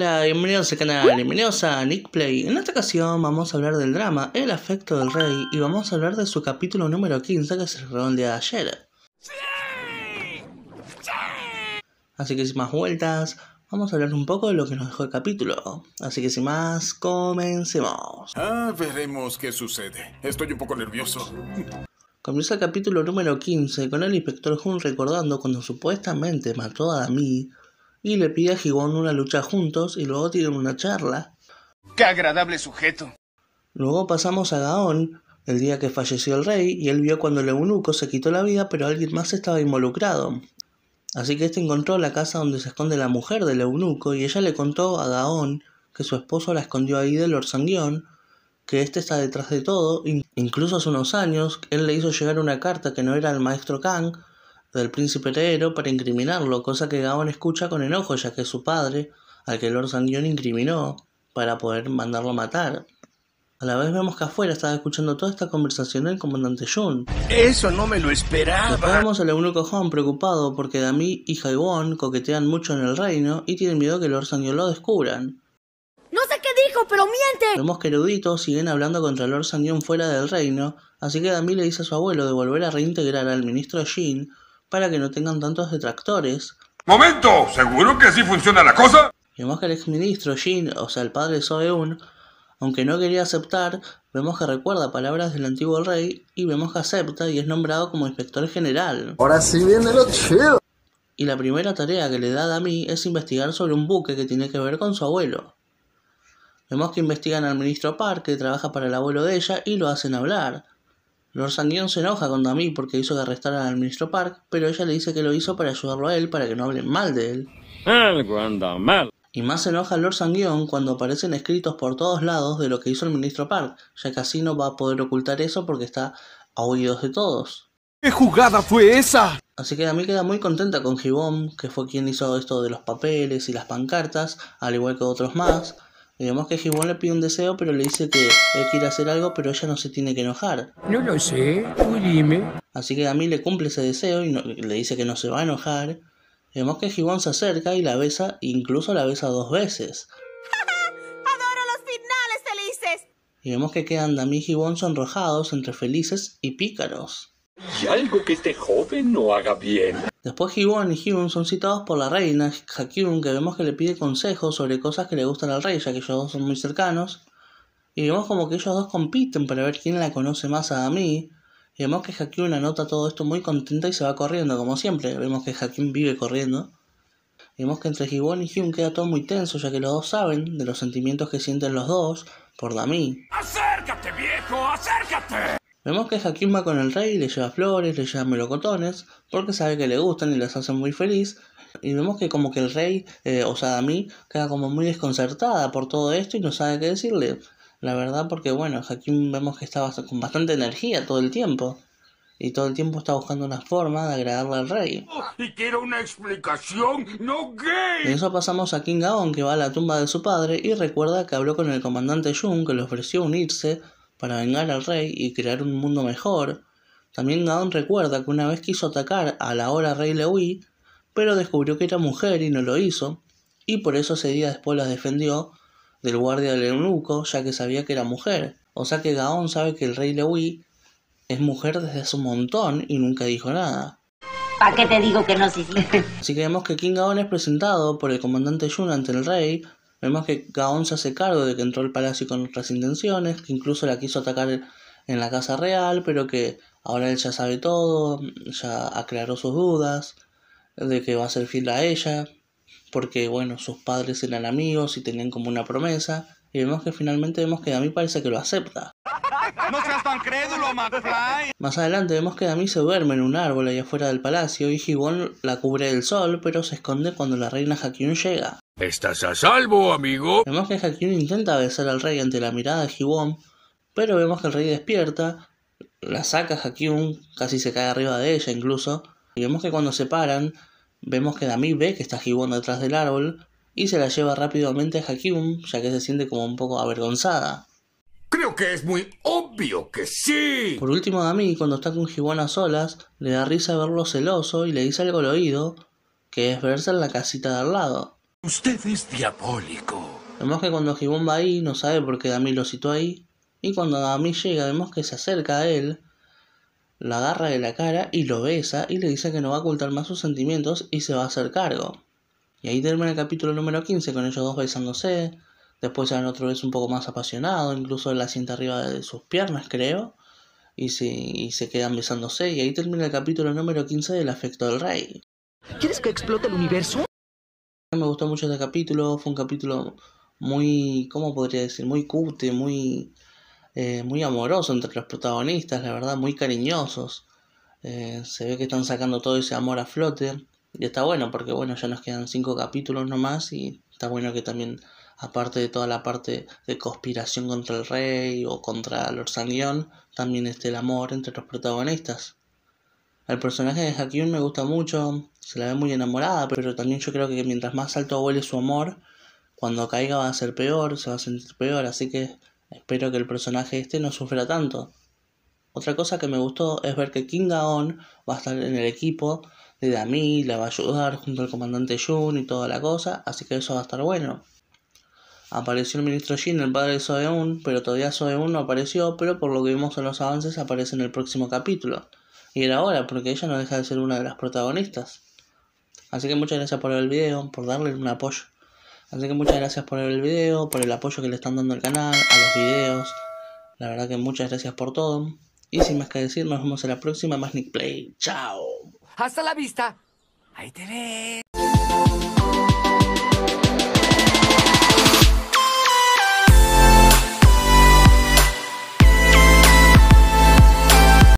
Hola, bienvenidos al canal, bienvenidos a Nick Play. En esta ocasión vamos a hablar del drama El afecto del rey y vamos a hablar de su capítulo número 15 que se cerró de ayer. Así que sin más vueltas, vamos a hablar un poco de lo que nos dejó el capítulo. Así que sin más, comencemos. Ah, veremos qué sucede. Estoy un poco nervioso. Comienza el capítulo número 15 con el inspector Hun recordando cuando supuestamente mató a Dami y le pide a Gigón una lucha juntos y luego tienen una charla. ¡Qué agradable sujeto! Luego pasamos a Gaón, el día que falleció el rey, y él vio cuando el eunuco se quitó la vida, pero alguien más estaba involucrado. Así que este encontró la casa donde se esconde la mujer del eunuco, y ella le contó a Gaón que su esposo la escondió ahí del orsanguión, que éste está detrás de todo, incluso hace unos años él le hizo llegar una carta que no era al maestro Kang, del príncipe heredero para incriminarlo, cosa que Gaon escucha con enojo, ya que es su padre, al que Lord Sanguion incriminó para poder mandarlo a matar. A la vez vemos que afuera estaba escuchando toda esta conversación el comandante Jun. Eso no me lo esperaba. Después vemos al eunuco Han preocupado porque Dami y Won coquetean mucho en el reino y tienen miedo que Lord Sanguion lo descubran. No sé qué dijo, pero miente. Vemos que siguen hablando contra Lord Sandion fuera del reino, así que Dami le dice a su abuelo de volver a reintegrar al ministro Jin para que no tengan tantos detractores. ¡Momento! ¿Seguro que así funciona la cosa? Vemos que el exministro Jin, o sea, el padre Soeun, aunque no quería aceptar, vemos que recuerda palabras del antiguo rey y vemos que acepta y es nombrado como inspector general. Ahora sí viene lo chido. Y la primera tarea que le da a mí es investigar sobre un buque que tiene que ver con su abuelo. Vemos que investigan al ministro Park, que trabaja para el abuelo de ella, y lo hacen hablar. Lord Sanguión se enoja con Dami porque hizo que arrestaran al ministro Park, pero ella le dice que lo hizo para ayudarlo a él para que no hable mal de él. mal. Y más se enoja Lord Sanguion cuando aparecen escritos por todos lados de lo que hizo el ministro Park, ya que así no va a poder ocultar eso porque está a oídos de todos. ¿Qué jugada fue esa? Así que Dami queda muy contenta con Gibón, que fue quien hizo esto de los papeles y las pancartas, al igual que otros más vemos que he le pide un deseo, pero le dice que él quiere hacer algo, pero ella no se tiene que enojar. No lo sé, tú dime. Así que Dami le cumple ese deseo y le dice que no se va a enojar. Vemos que he se acerca y la besa, incluso la besa dos veces. ¡Adoro los finales felices! Y vemos que quedan Dami y he sonrojados entre felices y pícaros. Y algo que este joven no haga bien. Después Hibon y Hyun son citados por la reina Hakyun, que vemos que le pide consejos sobre cosas que le gustan al rey, ya que ellos dos son muy cercanos. Y vemos como que ellos dos compiten para ver quién la conoce más a Dami. Y vemos que Hakyun anota todo esto muy contenta y se va corriendo, como siempre. Vemos que Hakyun vive corriendo. Y vemos que entre Hibon y Hyun queda todo muy tenso, ya que los dos saben de los sentimientos que sienten los dos por Dami. ¡Acércate, viejo! ¡Acércate! Vemos que Hakim va con el rey, le lleva flores, le lleva melocotones, porque sabe que le gustan y las hace muy feliz. Y vemos que como que el rey, eh, sea a mí queda como muy desconcertada por todo esto y no sabe qué decirle. La verdad porque, bueno, Hakim vemos que está con bastante energía todo el tiempo. Y todo el tiempo está buscando una forma de agradarle al rey. y oh, quiero una explicación, no gay. eso pasamos a King Gaon, que va a la tumba de su padre y recuerda que habló con el comandante Jun, que le ofreció unirse para vengar al rey y crear un mundo mejor. También Gaon recuerda que una vez quiso atacar a la ahora rey Lewi, pero descubrió que era mujer y no lo hizo, y por eso ese día después las defendió del guardia del eunuco, ya que sabía que era mujer. O sea que Gaon sabe que el rey Lewi es mujer desde su montón y nunca dijo nada. ¿Para qué te digo que no, Así que vemos que King Gaon es presentado por el comandante Yun ante el rey, Vemos que Gaon se hace cargo de que entró al palacio con otras intenciones, que incluso la quiso atacar en la casa real, pero que ahora él ya sabe todo, ya aclaró sus dudas de que va a ser fiel a ella, porque bueno, sus padres eran amigos y tenían como una promesa, y vemos que finalmente vemos que Dami parece que lo acepta. Más adelante vemos que Dami se duerme en un árbol allá afuera del palacio y Gibón la cubre del sol, pero se esconde cuando la reina Hakyun llega. Estás a salvo, amigo. Vemos que Hakim intenta besar al rey ante la mirada de Hibon, pero vemos que el rey despierta, la saca Hakim, casi se cae arriba de ella incluso, y vemos que cuando se paran, vemos que Dami ve que está Gibbon detrás del árbol y se la lleva rápidamente a Hakim, ya que se siente como un poco avergonzada. Creo que es muy obvio que sí. Por último, Dami, cuando está con Jiwon a solas, le da risa verlo celoso y le dice algo al oído, que es verse en la casita de al lado. Usted es diabólico. Vemos que cuando Gibón va ahí, no sabe por qué Dami lo citó ahí. Y cuando Dami llega, vemos que se acerca a él, la agarra de la cara y lo besa y le dice que no va a ocultar más sus sentimientos y se va a hacer cargo. Y ahí termina el capítulo número 15 con ellos dos besándose. Después se dan otra vez un poco más apasionado, incluso la cinta arriba de sus piernas, creo. Y se, y se quedan besándose. Y ahí termina el capítulo número 15 del afecto del rey. ¿Quieres que explote el universo? Me gustó mucho este capítulo, fue un capítulo muy, ¿cómo podría decir? Muy cute, muy, eh, muy amoroso entre los protagonistas, la verdad, muy cariñosos. Eh, se ve que están sacando todo ese amor a flote. Y está bueno, porque bueno, ya nos quedan cinco capítulos nomás y está bueno que también, aparte de toda la parte de conspiración contra el rey o contra Lord también esté el amor entre los protagonistas. El personaje de Hakyun me gusta mucho, se la ve muy enamorada, pero también yo creo que mientras más alto vuele su amor, cuando caiga va a ser peor, se va a sentir peor, así que espero que el personaje este no sufra tanto. Otra cosa que me gustó es ver que King Gaon va a estar en el equipo de Dami, la va a ayudar junto al comandante Jun y toda la cosa, así que eso va a estar bueno. Apareció el ministro Jin, el padre de Soeun, pero todavía Soeun no apareció, pero por lo que vimos en los avances aparece en el próximo capítulo era ahora, porque ella no deja de ser una de las protagonistas. Así que muchas gracias por ver el video, por darle un apoyo. Así que muchas gracias por ver el vídeo, por el apoyo que le están dando al canal, a los vídeos. La verdad que muchas gracias por todo. Y sin más que decir, nos vemos en la próxima más Nick Play. ¡Chao! ¡Hasta la vista! ¡Ahí te